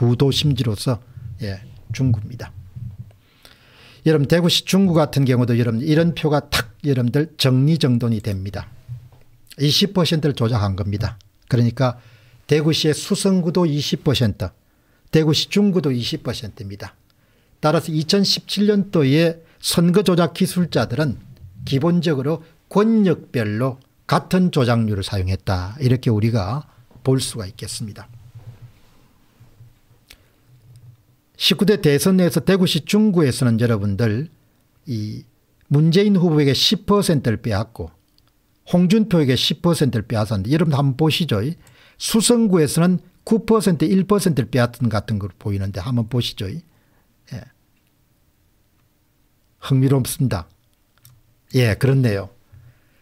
구도 심지로서 예, 중구입니다. 여러분 대구시 중구 같은 경우도 여러분 이런 표가 탁 여러분들 정리정돈이 됩니다. 20%를 조작한 겁니다. 그러니까 대구시의 수성구도 20%, 대구시 중구도 20%입니다. 따라서 2017년도에 선거 조작 기술자들은 기본적으로 권력별로 같은 조작률을 사용했다. 이렇게 우리가 볼 수가 있겠습니다. 19대 대선에서 내 대구시 중구에서는 여러분들 이 문재인 후보에게 10%를 빼앗고 홍준표에게 10%를 빼앗았는데 여러분 한번 보시죠. 수성구에서는 9% 1%를 빼앗은 같은 걸 보이는데 한번 보시죠. 예. 흥미롭습니다. 예, 그렇네요.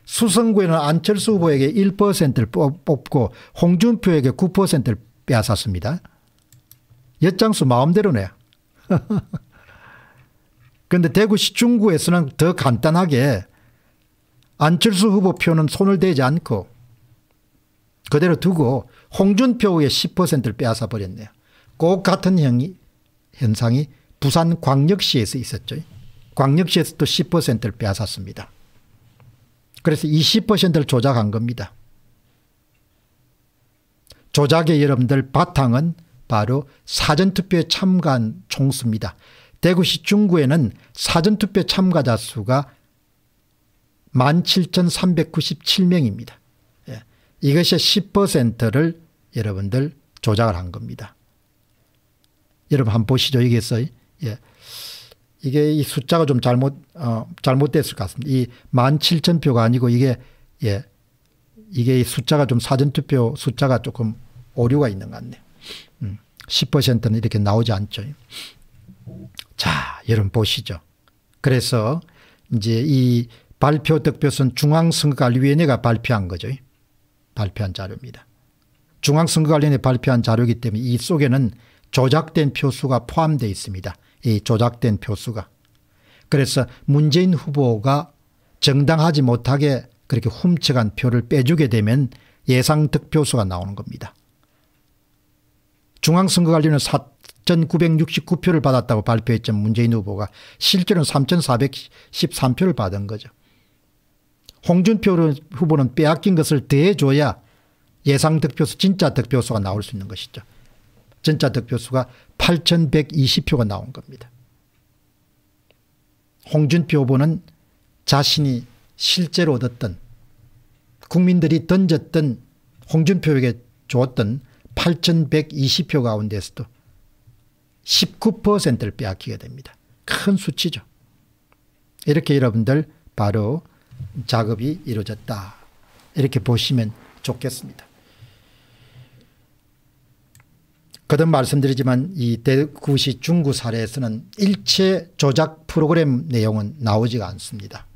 수성구에는 안철수 후보에게 1%를 뽑고 홍준표에게 9%를 빼앗았습니다. 엿장수 마음대로네요. 그런데 대구시 중구에서는 더 간단하게 안철수 후보 표는 손을 대지 않고 그대로 두고 홍준표의 10%를 빼앗아버렸네요. 꼭 같은 형이, 현상이 부산 광역시에서 있었죠. 광역시에서 도 10%를 빼앗았습니다. 그래서 2 0를 조작한 겁니다. 조작의 여러분들 바탕은 바로 사전투표에 참가한 총수입니다. 대구시 중구에는 사전투표 참가자 수가 17,397명입니다. 예. 이것의 10%를 여러분들 조작을 한 겁니다. 여러분 한번 보시죠. 여기서 예. 이게 이 숫자가 좀 잘못 어, 잘못됐을 것 같습니다. 이 17,000표가 아니고 이게 예. 이게 이 숫자가 좀 사전투표 숫자가 조금 오류가 있는 것 같네요. 10%는 음, 이렇게 나오지 않죠. 자, 여러분 보시죠. 그래서 이제 이 발표 득표선 중앙선거관리위원회가 발표한 거죠. 발표한 자료입니다. 중앙선거관리위원회 발표한 자료이기 때문에 이 속에는 조작된 표수가 포함되어 있습니다. 이 조작된 표수가. 그래서 문재인 후보가 정당하지 못하게 그렇게 훔쳐간 표를 빼주게 되면 예상 득표수가 나오는 겁니다. 중앙선거관리위 4,969표를 받았다고 발표했지만 문재인 후보가 실제로는 3,413표를 받은 거죠. 홍준표 후보는 빼앗긴 것을 대줘야 예상 득표수 진짜 득표수가 나올 수 있는 것이죠. 진짜 득표수가 8,120표가 나온 겁니다. 홍준표 후보는 자신이 실제로 얻었던 국민들이 던졌던 홍준표에게 주던 8,120표 가운데서도 19%를 빼앗기게 됩니다. 큰 수치죠. 이렇게 여러분들 바로 작업이 이루어졌다. 이렇게 보시면 좋겠습니다. 거듭 말씀드리지만 이 대구시 중구 사례에서는 일체 조작 프로그램 내용은 나오지가 않습니다.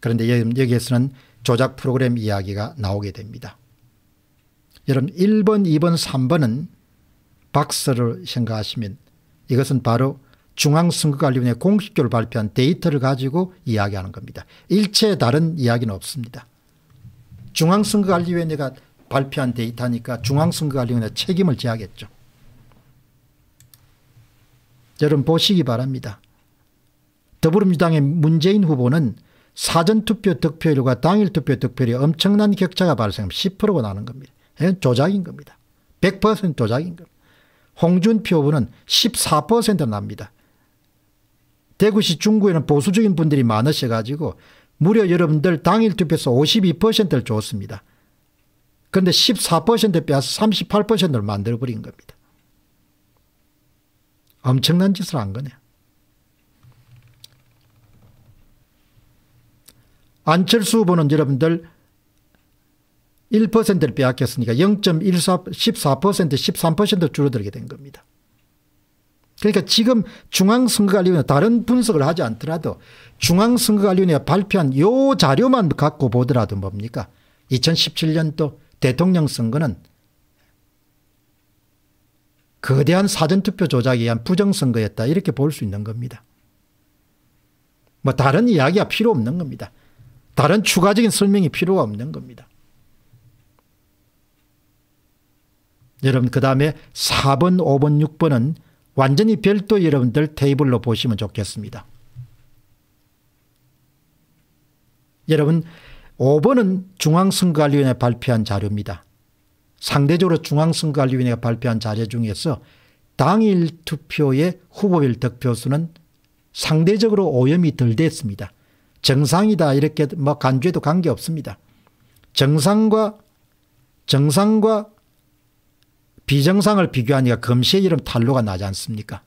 그런데 여기에서는 조작 프로그램 이야기가 나오게 됩니다. 여러분 1번 2번 3번은 박스를 생각하시면 이것은 바로 중앙선거관리위원회 공식적으로 발표한 데이터를 가지고 이야기하는 겁니다. 일체 다른 이야기는 없습니다. 중앙선거관리위원회가 발표한 데이터니까 중앙선거관리위원회 책임을 져야겠죠. 여러분 보시기 바랍니다. 더불어민주당의 문재인 후보는 사전투표 득표율과 당일투표 득표율이 엄청난 격차가 발생하면 10%가 나는 겁니다. 예, 조작인 겁니다. 100% 조작인 겁니다. 홍준표 후보는 14% 납니다. 대구시 중구에는 보수적인 분들이 많으셔가지고 무려 여러분들 당일 투표에서 52%를 줬습니다. 그런데 14% 빼서 38%를 만들어버린 겁니다. 엄청난 짓을 한 거네요. 안철수 후보는 여러분들 1%를 빼앗겼으니까 0.14% 14% 13% 줄어들게 된 겁니다. 그러니까 지금 중앙선거관리위원회 다른 분석을 하지 않더라도 중앙선거관리위원회가 발표한 요 자료만 갖고 보더라도 뭡니까? 2017년도 대통령 선거는 거대한 사전투표 조작에 의한 부정선거였다 이렇게 볼 수 있는 겁니다. 뭐 다른 이야기가 필요 없는 겁니다. 다른 추가적인 설명이 필요가 없는 겁니다. 여러분 그 다음에 4번 5번 6번은 완전히 별도 여러분들 테이블로 보시면 좋겠습니다. 여러분 5번은 중앙선거관리위원회 발표한 자료입니다. 상대적으로 중앙선거관리위원회가 발표한 자료 중에서 당일 투표의 후보별 득표수는 상대적으로 오염이 덜 됐습니다. 정상이다 이렇게 뭐 간주에도 관계없습니다. 정상과 정상과 비정상을 비교하니까 금시의 이름 탄로가 나지 않습니까?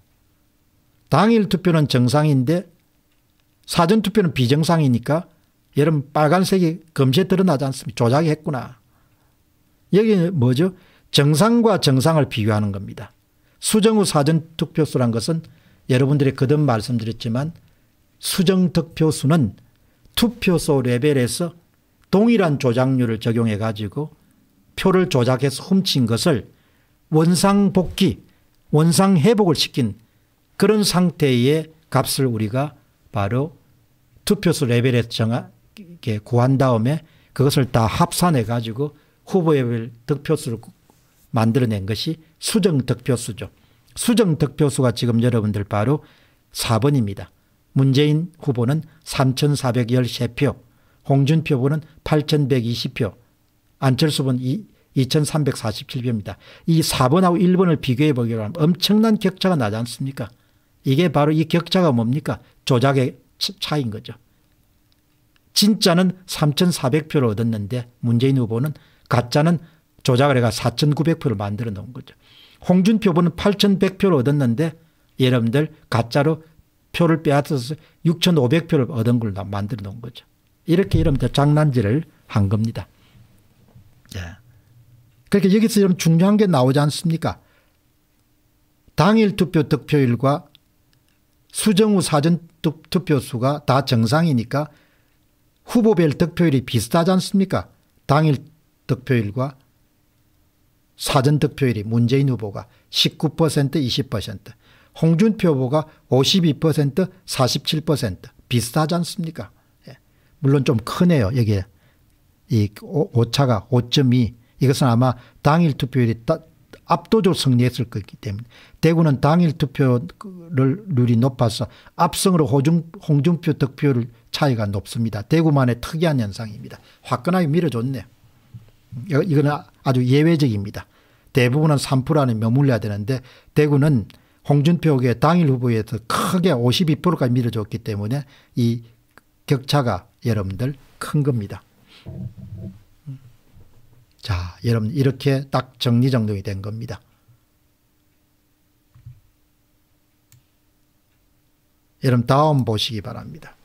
당일 투표는 정상인데 사전 투표는 비정상이니까 여름 빨간색이 금시에 드러나지 않습니까? 조작했구나. 이 여기 뭐죠? 정상과 정상을 비교하는 겁니다. 수정 후 사전 투표수란 것은 여러분들이 거듭 말씀드렸지만 수정 득표수는 투표소 레벨에서 동일한 조작률을 적용해 가지고 표를 조작해서 훔친 것을 원상 복귀, 원상 회복을 시킨 그런 상태의 값을 우리가 바로 투표수 레벨에 정하, 구한 다음에 그것을 다 합산해 가지고 후보의 득표수를 만들어낸 것이 수정 득표수죠. 수정 득표수가 지금 여러분들 바로 4번입니다. 문재인 후보는 3,413표, 홍준표 후보는 8,120표, 안철수 후보는 2347표입니다. 이 4번하고 1번을 비교해 보기로 하면 엄청난 격차가 나지 않습니까? 이게 바로 이 격차가 뭡니까? 조작의 차인 이 거죠. 진짜는 3,400표를 얻었는데 문재인 후보는 가짜는 조작을 해가 4,900표를 만들어 놓은 거죠. 홍준표 후보는 8,100표를 얻었는데 여러분들 가짜로 표를 빼앗아서 6,500표를 얻은 걸로 만들어 놓은 거죠. 이렇게 여러분들 장난질을 한 겁니다. 그러니까 여기서 이런 중요한 게 나오지 않습니까? 당일 투표 득표율과 수정 후 사전 투표수가 다 정상이니까 후보별 득표율이 비슷하지 않습니까? 당일 득표율과 사전 득표율이 문재인 후보가 19% 20% 홍준표 후보가 52% 47% 비슷하지 않습니까? 예. 물론 좀 크네요. 여기에 이 오차가 5.2 이것은 아마 당일 투표율이 압도적으로 승리했을 것이기 때문에 대구는 당일 투표를 률이 높아서 압승으로 호중, 홍준표 득표율 차이가 높습니다. 대구만의 특이한 현상입니다. 화끈하게 밀어줬네. 이거는 아, 아주 예외적입니다. 대부분은 3% 안에 머물려야 되는데 대구는 홍준표에게 당일 후보에서 크게 52%까지 밀어줬기 때문에 이 격차가 여러분들 큰 겁니다. 자, 여러분 이렇게 딱 정리정돈이 된 겁니다. 여러분 다음 보시기 바랍니다.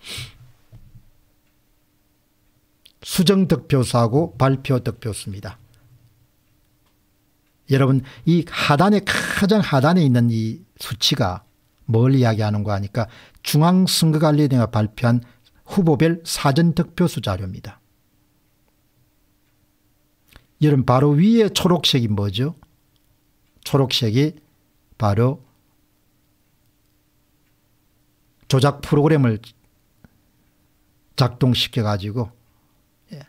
수정 득표수하고 발표 득표수입니다. 여러분 이 하단에 가장 하단에 있는 이 수치가 뭘 이야기하는 거 하니까 중앙선거관리위원회가 발표한 후보별 사전 득표수 자료입니다. 여러분 바로 위에 초록색이 뭐죠? 초록색이 바로 조작 프로그램을 작동시켜 가지고 예,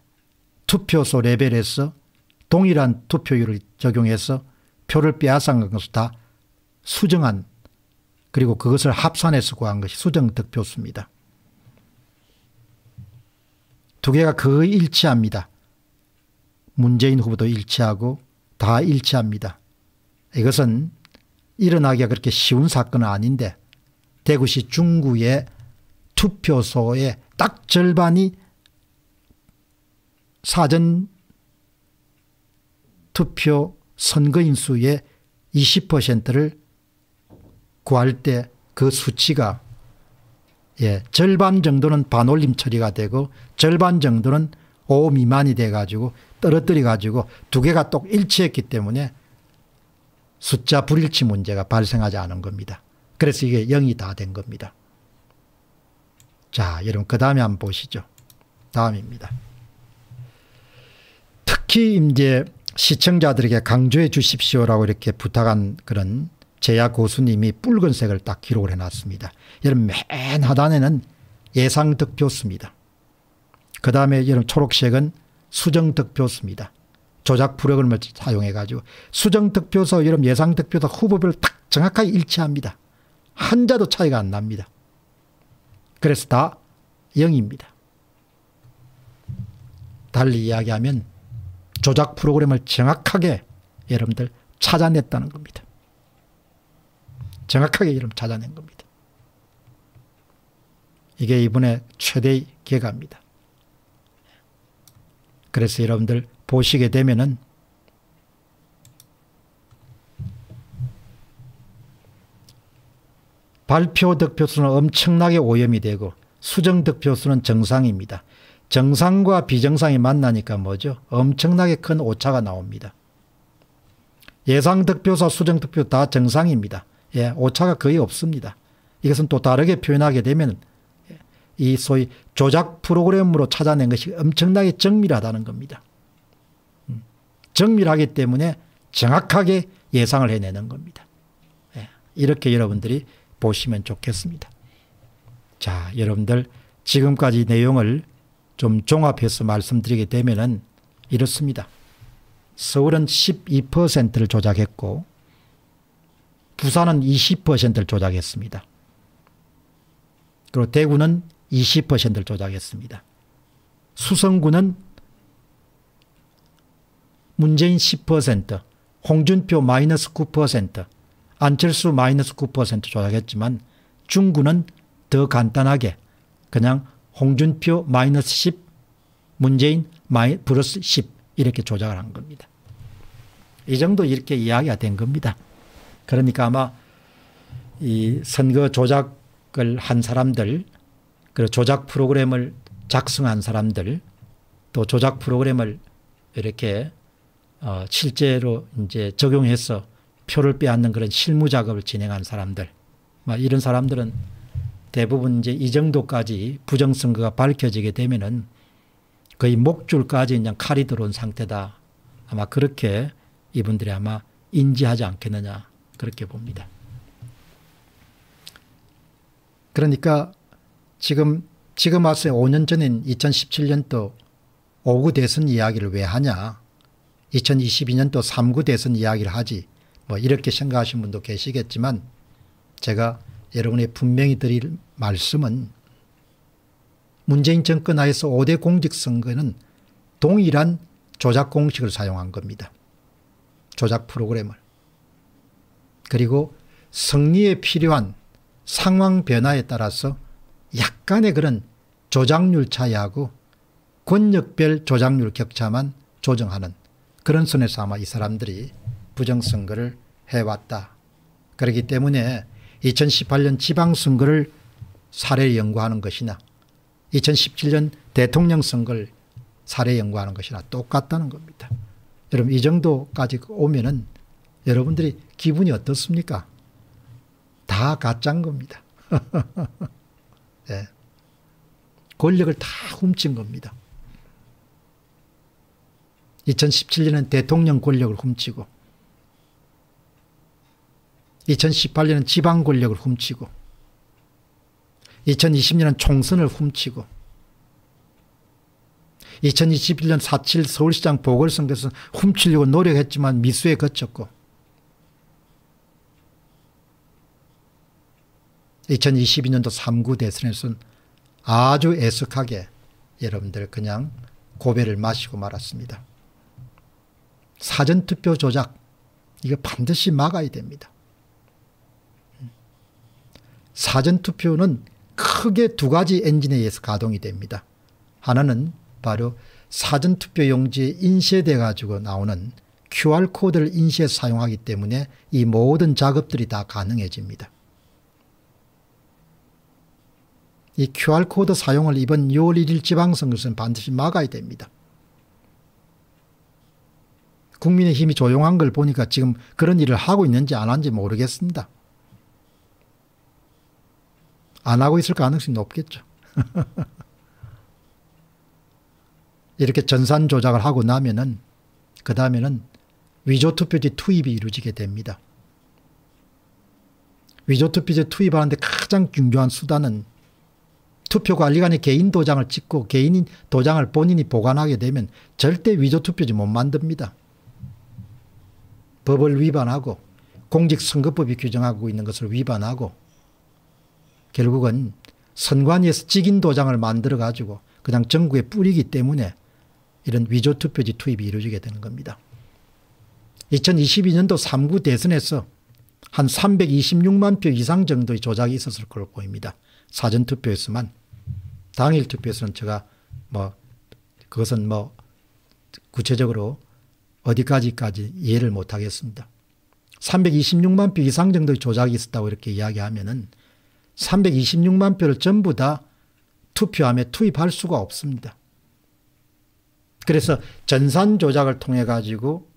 투표소 레벨에서 동일한 투표율을 적용해서 표를 빼앗은 것을 다 수정한 그리고 그것을 합산해서 구한 것이 수정 득표수입니다. 두 개가 거의 일치합니다. 문재인 후보도 일치하고 다 일치합니다. 이것은 일어나기가 그렇게 쉬운 사건은 아닌데 대구시 중구의 투표소의 딱 절반이 사전 투표 선거인 수의 20%를 구할 때 그 수치가 예, 절반 정도는 반올림 처리가 되고 절반 정도는 5 미만이 돼가지고 떨어뜨려 가지고 두 개가 똑 일치했기 때문에 숫자 불일치 문제가 발생하지 않은 겁니다. 그래서 이게 0이 다 된 겁니다. 자, 여러분 그 다음에 한번 보시죠. 다음입니다. 특히 이제 시청자들에게 강조해 주십시오라고 이렇게 부탁한 그런 제야 고수님이 붉은색을 딱 기록을 해놨습니다. 여러분 맨 하단에는 예상 득표수입니다. 그 다음에 여러분 초록색은 수정득표수입니다. 조작 부력을 사용해 가지고 수정득표수 이런 예상득표도 후보별 딱 정확하게 일치합니다. 한자도 차이가 안 납니다. 그래서 다 0입니다. 달리 이야기하면 조작 프로그램을 정확하게 여러분들 찾아냈다는 겁니다. 정확하게 이름 찾아낸 겁니다. 이게 이번에 최대의 가입니다 그래서 여러분들 보시게 되면은 발표 득표수는 엄청나게 오염이 되고 수정 득표수는 정상입니다. 정상과 비정상이 만나니까 뭐죠? 엄청나게 큰 오차가 나옵니다. 예상 득표수와 수정 득표 다 정상입니다. 예, 오차가 거의 없습니다. 이것은 또 다르게 표현하게 되면 이 소위 조작 프로그램으로 찾아낸 것이 엄청나게 정밀하다는 겁니다. 음, 정밀하기 때문에 정확하게 예상을 해내는 겁니다. 예, 이렇게 여러분들이 보시면 좋겠습니다. 자, 여러분들 지금까지 내용을 좀 종합해서 말씀드리게 되면은 이렇습니다. 서울은 12%를 조작했고 부산은 20%를 조작했습니다. 그리고 대구는 20%를 조작했습니다. 수성구는 문재인 10%, 홍준표 마이너스 9%, 안철수 마이너스 9% 조작했지만 중구는 더 간단하게 그냥 홍준표 마이너스 10, 문재인 마이, 플러스 10 이렇게 조작을 한 겁니다. 이 정도 이렇게 이야기가 된 겁니다. 그러니까 아마 이 선거 조작을 한 사람들 그리고 조작 프로그램을 작성한 사람들 또 조작 프로그램을 이렇게 어 실제로 이제 적용해서 표를 빼앗는 그런 실무 작업을 진행한 사람들 이런 사람들은 대부분 이제 이 정도까지 부정선거가 밝혀지게 되면은 거의 목줄까지 그냥 칼이 들어온 상태다. 아마 그렇게 이분들이 아마 인지하지 않겠느냐 그렇게 봅니다. 그러니까 지금 지금 와서 5년 전인 2017년도 5구 대선 이야기를 왜 하냐 2022년도 3구 대선 이야기를 하지 뭐 이렇게 생각하시는 분도 계시겠지만 제가 여러분의 분명히 드릴 말씀은 문재인 정권 하에서 5대 공직선거는 동일한 조작 공식을 사용한 겁니다. 조작 프로그램을. 그리고 승리에 필요한 상황 변화에 따라서 약간의 그런 조작률 차이하고 권력별 조작률 격차만 조정하는 그런 선에서 아마 이 사람들이 부정선거를 해왔다. 그렇기 때문에 2018년 지방선거를 사례 연구하는 것이나 2017년 대통령 선거를 사례 연구하는 것이나 똑같다는 겁니다. 여러분 이 정도까지 오면은 여러분들이 기분이 어떻습니까? 다 가짠 겁니다. 예. 권력을 다 훔친 겁니다. 2017년은 대통령 권력을 훔치고 2018년은 지방 권력을 훔치고 2020년은 총선을 훔치고 2021년 4.7 서울시장 보궐선거에서 훔치려고 노력했지만 미수에 거쳤고 2022년도 3구 대선에서는 아주 애석하게 여러분들 그냥 고배를 마시고 말았습니다. 사전투표 조작 이거 반드시 막아야 됩니다. 사전투표는 크게 두 가지 엔진에 의해서 가동이 됩니다. 하나는 바로 사전투표용지에 인쇄돼 가지고 나오는 QR코드를 인쇄 사용하기 때문에 이 모든 작업들이 다 가능해집니다. 이 QR코드 사용을 이번 6월 1일 지방선거에서는 반드시 막아야 됩니다. 국민의힘이 조용한 걸 보니까 지금 그런 일을 하고 있는지 안 하는지 모르겠습니다. 안 하고 있을 가능성이 높겠죠. 이렇게 전산 조작을 하고 나면은 그 다음에는 위조 투표지 투입이 이루어지게 됩니다. 위조 투표지 투입하는데 가장 중요한 수단은 투표관리관의 개인 도장을 찍고 개인 도장을 본인이 보관하게 되면 절대 위조투표지 못 만듭니다. 법을 위반하고 공직선거법이 규정하고 있는 것을 위반하고 결국은 선관위에서 찍인 도장을 만들어 가지고 그냥 정부에 뿌리기 때문에 이런 위조투표지 투입이 이루어지게 되는 겁니다. 2022년도 3구 대선에서 한 326만 표 이상 정도의 조작이 있었을 걸로 보입니다. 사전투표에서만. 당일 투표에서는 제가 뭐 그것은 뭐 구체적으로 어디까지까지 이해를 못하겠습니다. 326만 표 이상 정도의 조작이 있었다고 이렇게 이야기하면은 326만 표를 전부 다 투표함에 투입할 수가 없습니다. 그래서 전산 조작을 통해 가지고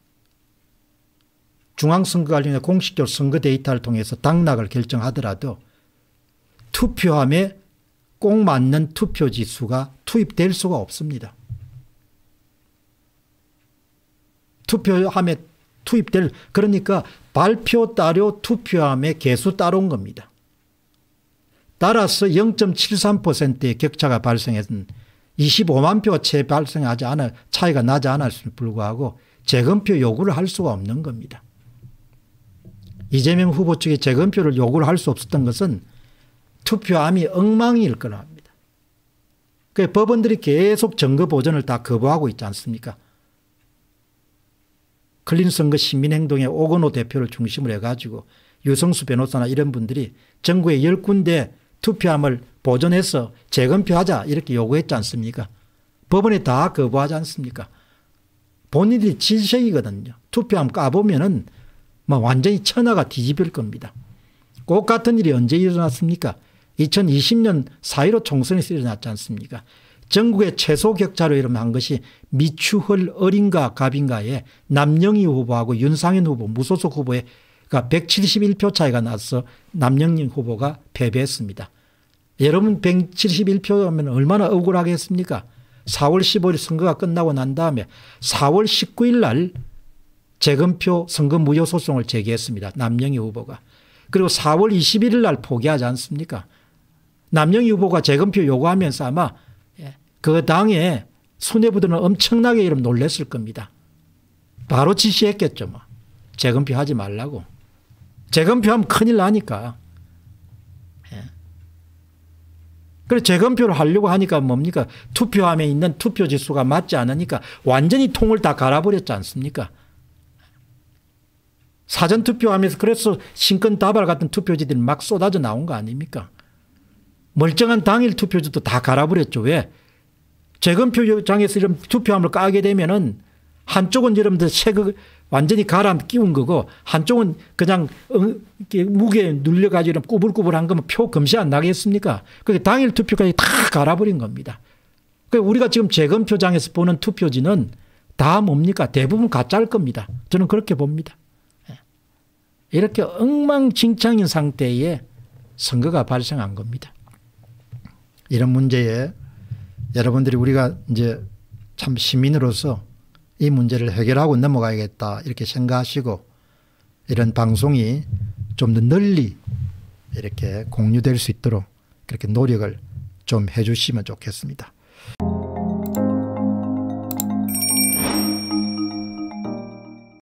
중앙선거관리위원회 공식적 선거 데이터를 통해서 당락을 결정하더라도 투표함에 꼭 맞는 투표 지수가 투입될 수가 없습니다. 투표함에 투입될 그러니까 발표 따로 투표함에 개수 따로인 겁니다. 따라서 0.73%의 격차가 발생했던 25만 표채 발생하지 않을 차이가 나지 않았음 불구하고 재검표 요구를 할 수가 없는 겁니다. 이재명 후보 측이 재검표를 요구를 할 수 없었던 것은 투표함이 엉망일 거랍니다. 그 법원들이 계속 증거 보존을 다 거부하고 있지 않습니까? 클린 선거 시민행동의 오건호 대표를 중심으로 해가지고 유성수 변호사나 이런 분들이 전국의 10군데 투표함을 보존해서 재검표하자 이렇게 요구했지 않습니까? 법원이 다 거부하지 않습니까? 본인들이 질색이거든요. 투표함 까보면은 뭐 완전히 천하가 뒤집힐 겁니다. 꼭 같은 일이 언제 일어났습니까? 2020년 4.15 총선에서 일어났지 않습니까 전국의 최소 격차로 이름한 것이 미추홀 어린가 갑인가에 남영희 후보하고 윤상현 후보 무소속 후보의 그러니까 171표 차이가 나서 남영희 후보가 패배했습니다. 여러분 171표면 얼마나 억울하겠습니까? 4월 15일 선거가 끝나고 난 다음에 4월 19일 날 재검표 선거 무효 소송을 제기했습니다. 남영희 후보가. 그리고 4월 21일 날 포기하지 않습니까? 남영희 후보가 재검표 요구하면서 아마 예. 그당의 손해부들은 엄청나게 이름 놀랬을 겁니다. 바로 지시했겠죠. 뭐. 재검표 하지 말라고. 재검표하면 큰일 나니까. 예. 그래서 재검표를 하려고 하니까 뭡니까? 투표함에 있는 투표 지수가 맞지 않으니까 완전히 통을 다 갈아버렸지 않습니까? 사전투표하면서 그래서 신권 다발 같은 투표지들이 막 쏟아져 나온 거 아닙니까? 멀쩡한 당일 투표지도 다 갈아버렸죠. 왜? 재검표장에서 이런 투표함을 까게 되면은 한쪽은 여러분들 색을 완전히 갈아 끼운 거고 한쪽은 그냥 무게에 눌려가지고 꾸불꾸불한 거면 표 금세 안 나겠습니까? 그게 당일 투표까지 다 갈아버린 겁니다. 그러니까 우리가 지금 재검표장에서 보는 투표지는 다 뭡니까? 대부분 가짜일 겁니다. 저는 그렇게 봅니다. 예. 이렇게 엉망진창인 상태에 선거가 발생한 겁니다. 이런 문제에 여러분들이 우리가 이제 참 시민으로서 이 문제를 해결하고 넘어가야겠다 이렇게 생각하시고 이런 방송이 좀 더 널리 이렇게 공유될 수 있도록 그렇게 노력을 좀 해주시면 좋겠습니다.